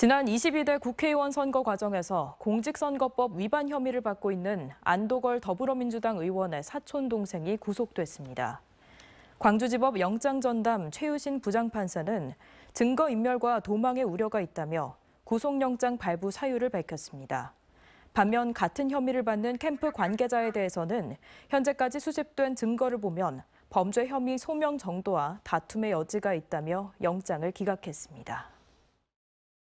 지난 22대 국회의원 선거 과정에서 공직선거법 위반 혐의를 받고 있는 안도걸 더불어민주당 의원의 사촌 동생이 구속됐습니다. 광주지법 영장 전담 최유신 부장판사는 증거인멸과 도망의 우려가 있다며 구속영장 발부 사유를 밝혔습니다. 반면 같은 혐의를 받는 캠프 관계자에 대해서는 현재까지 수집된 증거를 보면 범죄 혐의 소명 정도와 다툼의 여지가 있다며 영장을 기각했습니다.